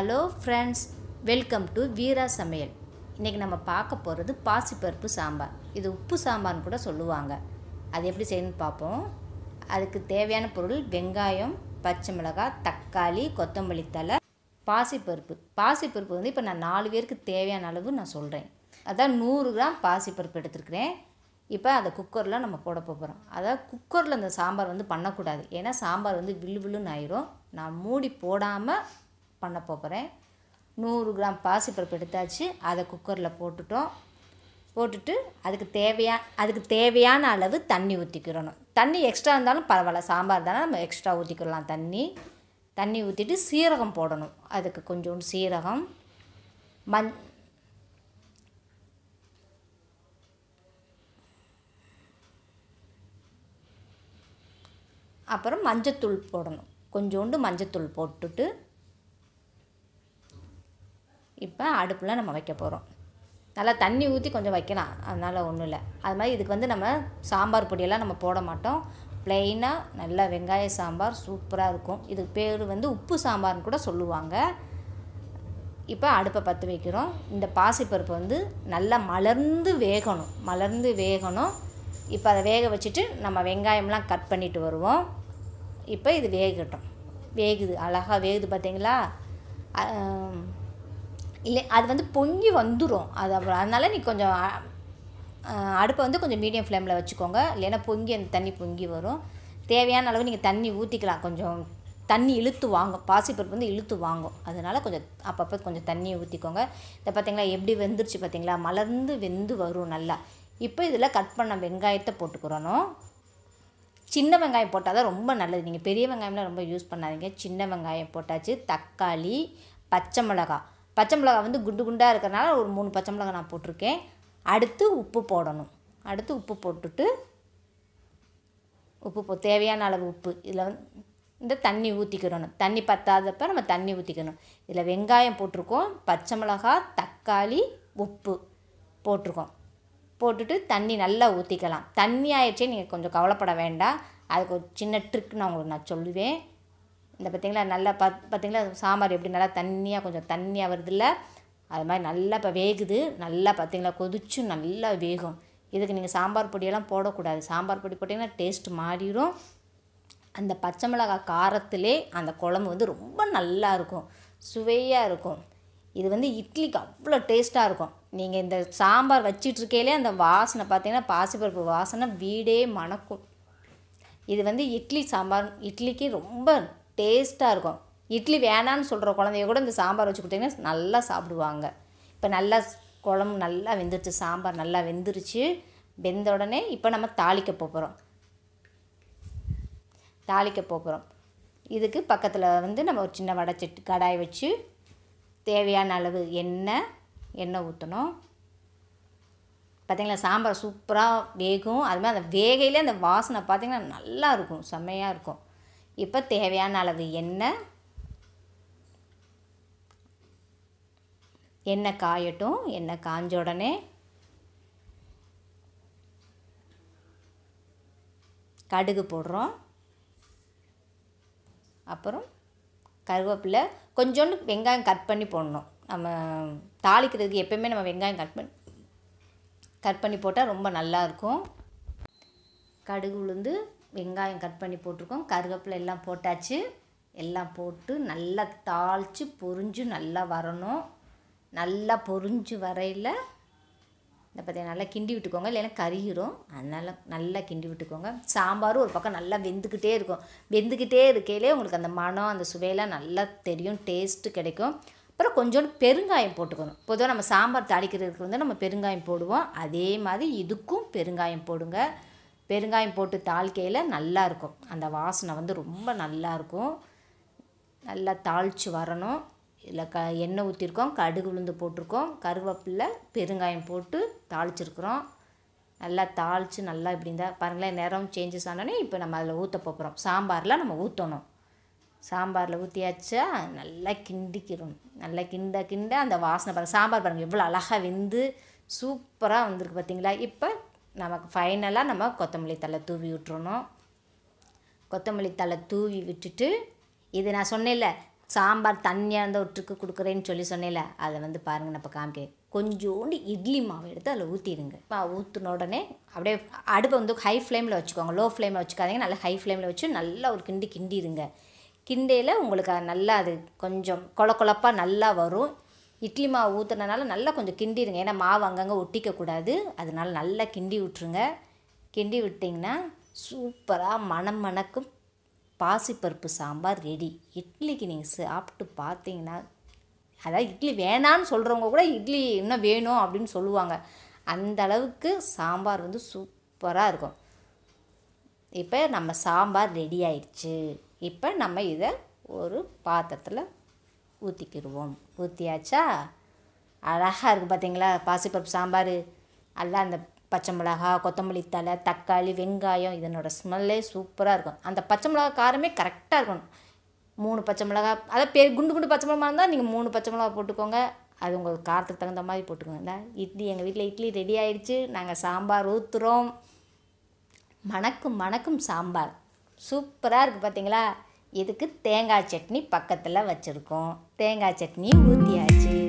hello friends welcome to Veera சமையல் இன்றைக்கி நம்ம பார்க்க போகிறது பாசிப்பருப்பு சாம்பார் இது உப்பு சாம்பார்னு கூட சொல்லுவாங்க அது எப்படி செய்யணும்னு பார்ப்போம் அதுக்கு தேவையான பொருள் வெங்காயம் பச்சை மிளகாய் தக்காளி கொத்தமல்லி தலை பாசிப்பருப்பு பாசிப்பருப்பு வந்து இப்போ நான் நாலு பேருக்கு தேவையான அளவு நான் சொல்கிறேன் அதான் நூறு கிராம் பாசிப்பருப்பு எடுத்துருக்குறேன் இப்போ அதை குக்கரில் நம்ம போட போகிறோம் அதாவது குக்கரில் அந்த சாம்பார் வந்து பண்ணக்கூடாது ஏன்னா சாம்பார் வந்து வில்லு வில்லுன்னு ஆயிரும் நான் மூடி போடாமல் பண்ண போகிறேன் நூறு கிராம் பாசிப்பருப்பு எடுத்தாச்சு அதை குக்கரில் போட்டுட்டோம் போட்டுட்டு அதுக்கு தேவையா அதுக்கு தேவையான அளவு தண்ணி ஊற்றிக்கிறணும் தண்ணி எக்ஸ்ட்ரா இருந்தாலும் பரவாயில்ல சாம்பார் தானே நம்ம எக்ஸ்ட்ரா ஊற்றிக்கிடலாம் தண்ணி தண்ணி ஊற்றிட்டு சீரகம் போடணும் அதுக்கு கொஞ்சோண்டு சீரகம் மஞ் அப்புறம் மஞ்சத்தூள் போடணும் கொஞ்சோண்டு மஞ்சத்தூள் போட்டுட்டு இப்போ அடுப்பில் நம்ம வைக்க போகிறோம் நல்லா தண்ணி ஊற்றி கொஞ்சம் வைக்கலாம் அதனால் ஒன்றும் இல்லை அது மாதிரி இதுக்கு வந்து நம்ம சாம்பார் பொடியெல்லாம் நம்ம போட மாட்டோம் ப்ளெயினாக நல்லா வெங்காய சாம்பார் சூப்பராக இருக்கும் இதுக்கு பேர் வந்து உப்பு சாம்பார்னு கூட சொல்லுவாங்க இப்போ அடுப்பை பற்ற வைக்கிறோம் இந்த பாசிப்பருப்பு வந்து நல்லா மலர்ந்து வேகணும் மலர்ந்து வேகணும் இப்போ அதை வேக வச்சுட்டு நம்ம வெங்காயம்லாம் கட் பண்ணிட்டு வருவோம் இப்போ இது வேகட்டும் வேகுது அழகாக வேகுது பார்த்தீங்களா இல்லை அது வந்து பொங்கி வந்துடும் அது அப்புறம் அதனால் நீ கொஞ்சம் அடுப்பை வந்து கொஞ்சம் மீடியம் ஃப்ளேமில் வச்சுக்கோங்க இல்லைன்னா பொங்கி அந்த தண்ணி பொங்கி வரும் தேவையான அளவு நீங்கள் தண்ணி ஊற்றிக்கலாம் கொஞ்சம் தண்ணி இழுத்து வாங்கும் பாசிப்பருப்பு வந்து இழுத்து வாங்கும் அதனால் கொஞ்சம் அப்பப்போ கொஞ்சம் தண்ணியை ஊற்றிக்கோங்க இதை பார்த்திங்களா எப்படி வெந்துருச்சு பார்த்திங்களா மலர்ந்து வெந்து வரும் நல்லா இப்போ இதில் கட் பண்ண வெங்காயத்தை போட்டுக்கிறணும் சின்ன வெங்காயம் போட்டால் தான் ரொம்ப நல்லது நீங்கள் பெரிய வெங்காயம்லாம் ரொம்ப யூஸ் பண்ணாதீங்க சின்ன வெங்காயம் போட்டாச்சு தக்காளி பச்சை மிளகாய் பச்சை மிளகா வந்து குண்டு குண்டாக இருக்கிறனால ஒரு மூணு பச்சை மிளகா நான் போட்டிருக்கேன் அடுத்து உப்பு போடணும் அடுத்து உப்பு போட்டுட்டு உப்பு போ தேவையான அளவு உப்பு இதில் இந்த தண்ணி ஊற்றிக்கிறணும் தண்ணி பத்தாதப்ப நம்ம தண்ணி ஊற்றிக்கணும் இதில் வெங்காயம் போட்டிருக்கோம் பச்சை மிளகா தக்காளி உப்பு போட்டிருக்கோம் போட்டுட்டு தண்ணி நல்லா ஊற்றிக்கலாம் தண்ணி ஆயிடுச்சே நீங்கள் கொஞ்சம் கவலைப்பட வேண்டாம் அதுக்கு ஒரு சின்ன ட்ரிக் நான் உங்களுக்கு நான் சொல்லுவேன் இந்த பார்த்திங்களா நல்லா பத் பார்த்திங்களா சாம்பார் எப்படி நல்லா தண்ணியாக கொஞ்சம் தண்ணியாக வருதில்ல அது மாதிரி நல்லா இப்போ வேகுது நல்லா பார்த்திங்களா கொதிச்சு நல்லா வேகும் இதுக்கு நீங்கள் சாம்பார் பொடியெல்லாம் போடக்கூடாது சாம்பார் பொடி போட்டிங்கன்னா டேஸ்ட் மாறிடும் அந்த பச்சை மிளகாய் காரத்திலே அந்த குழம்பு வந்து ரொம்ப நல்லா இருக்கும் சுவையாக இருக்கும் இது வந்து இட்லிக்கு அவ்வளோ டேஸ்ட்டாக இருக்கும் நீங்கள் இந்த சாம்பார் வச்சிட்ருக்கையிலே அந்த வாசனை பார்த்தீங்கன்னா பாசிப்பருப்பு வாசனை வீடே மணக்கும் இது வந்து இட்லி சாம்பார் இட்லிக்கு ரொம்ப டேஸ்ட்டாக இருக்கும் இட்லி வேணான்னு சொல்கிற குழந்தைய கூட இந்த சாம்பார் வச்சு கொடுத்தீங்கன்னா நல்லா சாப்பிடுவாங்க இப்போ நல்லா குழம்பு நல்லா வெந்துருச்சு சாம்பார் நல்லா வெந்துருச்சு வெந்த உடனே இப்போ நம்ம தாளிக்க போகிறோம் தாளிக்க போகிறோம் இதுக்கு பக்கத்தில் வந்து நம்ம ஒரு சின்ன வடைச்சட்டு கடாய் வச்சு தேவையான அளவு எண்ணெய் எண்ணெய் ஊற்றணும் பார்த்திங்களா சாம்பார் சூப்பராக வேகும் அதுமாதிரி அந்த வேகையிலே அந்த வாசனை பார்த்திங்கன்னா நல்லாயிருக்கும் செம்மையாக இருக்கும் இப்போ தேவையான அளவு எண்ணெய் எண்ணெய் காயட்டும் எண்ணெய் காஞ்ச உடனே கடுகு போடுறோம் அப்புறம் கருவேப்பிலை கொஞ்சோண்டு வெங்காயம் கட் பண்ணி போடணும் நம்ம தாளிக்கிறதுக்கு எப்போயுமே நம்ம வெங்காயம் கட் பண்ணி கட் பண்ணி போட்டால் ரொம்ப நல்லாயிருக்கும் கடுகு உளுந்து வெங்காயம் கட் பண்ணி போட்டிருக்கோம் கருவேப்பிலை எல்லாம் போட்டாச்சு எல்லாம் போட்டு நல்லா தாளித்து பொறிஞ்சு நல்லா வரணும் நல்லா பொறிஞ்சு வரையில் இந்த பார்த்தீங்கன்னா நல்லா கிண்டி விட்டுக்கோங்க இல்லைன்னா கருகிரும் அதனால் நல்லா கிண்டி விட்டுக்கோங்க சாம்பாரும் ஒரு பக்கம் நல்லா வெந்துக்கிட்டே இருக்கும் வெந்துக்கிட்டே இருக்கையிலே உங்களுக்கு அந்த மனம் அந்த சுவையெல்லாம் நல்லா தெரியும் டேஸ்ட்டு கிடைக்கும் அப்புறம் கொஞ்சோண்டு பெருங்காயம் போட்டுக்கணும் பொதுவாக நம்ம சாம்பார் தாளிக்கிறதுக்கு வந்து நம்ம பெருங்காயம் போடுவோம் அதே மாதிரி இதுக்கும் பெருங்காயம் போடுங்க பெருங்காயம் போட்டு தாழ்க்கையில் நல்லாயிருக்கும் அந்த வாசனை வந்து ரொம்ப நல்லாயிருக்கும் நல்லா தாளித்து வரணும் இதில் க எண்ணெய் ஊற்றிருக்கோம் கடுகு உளுந்து போட்டிருக்கோம் கருவேப்பில்ல பெருங்காயம் போட்டு தாளிச்சிருக்கிறோம் நல்லா தாளித்து நல்லா இப்படி இருந்தால் பாருங்களேன் நிறம் சேஞ்சஸ் ஆனோடனே இப்போ நம்ம அதில் ஊற்ற போகிறோம் சாம்பாரில் நம்ம ஊற்றணும் சாம்பாரில் ஊற்றியாச்சா நல்லா கிண்டிக்கிறோம் நல்லா கிண்ட கிண்ட அந்த வாசனை பாருங்கள் சாம்பார் பாருங்கள் எவ்வளோ அழகாக வெந்து சூப்பராக வந்திருக்கு பார்த்தீங்களா இப்போ நமக்கு ஃபைனலாக நம்ம கொத்தமல்லி தலை தூவி விட்டுறணும் கொத்தமல்லி தலை தூவி விட்டுட்டு இது நான் சொன்னேன்ல சாம்பார் தண்ணியாக இருந்தால் ஒற்றுக்கு கொடுக்குறேன்னு சொல்லி சொன்னேன்ல அதை வந்து பாருங்கள் நான் இப்போ காமிக்க கொஞ்சோண்டு இட்லி மாவு எடுத்து அதில் ஊற்றிடுங்க மாவு ஊற்றின உடனே அப்படியே அடுப்பை வந்து ஹை ஃப்ளேமில் வச்சுக்கோங்க லோ ஃப்ளேமில் வச்சுக்காதீங்க நல்லா ஹை ஃப்ளேமில் வச்சு நல்லா ஒரு கிண்டி கிண்டிடுங்க கிண்டையில் உங்களுக்கு நல்லா அது கொஞ்சம் கொழ கொழப்பாக நல்லா வரும் இட்லி மாவு ஊற்றுனனால நல்லா கொஞ்சம் கிண்டிடுங்க ஏன்னா மாவு அங்கங்கே ஒட்டிக்கக்கூடாது அதனால் நல்லா கிண்டி விட்ருங்க கிண்டி விட்டிங்கன்னா சூப்பராக மனம் மணக்கும் பாசிப்பருப்பு சாம்பார் ரெடி இட்லிக்கு நீங்கள் சாப்பிட்டு பார்த்தீங்கன்னா அதாவது இட்லி வேணான்னு சொல்கிறவங்க கூட இட்லி இன்னும் வேணும் அப்படின்னு சொல்லுவாங்க அந்த அளவுக்கு சாம்பார் வந்து சூப்பராக இருக்கும் இப்போ நம்ம சாம்பார் ரெடி ஆயிடுச்சு இப்போ நம்ம இதை ஒரு பாத்திரத்தில் ஊற்றிக்கிடுவோம் ஊற்றியாச்சா அழகாக இருக்குது பார்த்தீங்களா பாசிப்பருப்பு சாம்பார் எல்லாம் அந்த பச்சை மிளகா கொத்தமல்லி தலை தக்காளி வெங்காயம் இதனோட ஸ்மெல்லே சூப்பராக இருக்கும் அந்த பச்சை மிளகா காரமே கரெக்டாக இருக்கணும் மூணு பச்சை மிளகா அதாவது பெரிய குண்டு குண்டு பச்சை மிளகா இருந்தால் நீங்கள் மூணு பச்சை மிளகா போட்டுக்கோங்க அது உங்களுக்கு காரத்துக்கு தகுந்த மாதிரி போட்டுக்கோங்க இட்லி எங்கள் வீட்டில் இட்லி ரெடி ஆகிடுச்சு நாங்கள் சாம்பார் ஊற்றுறோம் மணக்கும் மணக்கும் சாம்பார் சூப்பராக இருக்குது பார்த்தீங்களா இதுக்கு தேங்காய் சட்னி பக்கத்தில் வச்சுருக்கோம் தேங்காய் சட்னி ஊற்றியாச்சு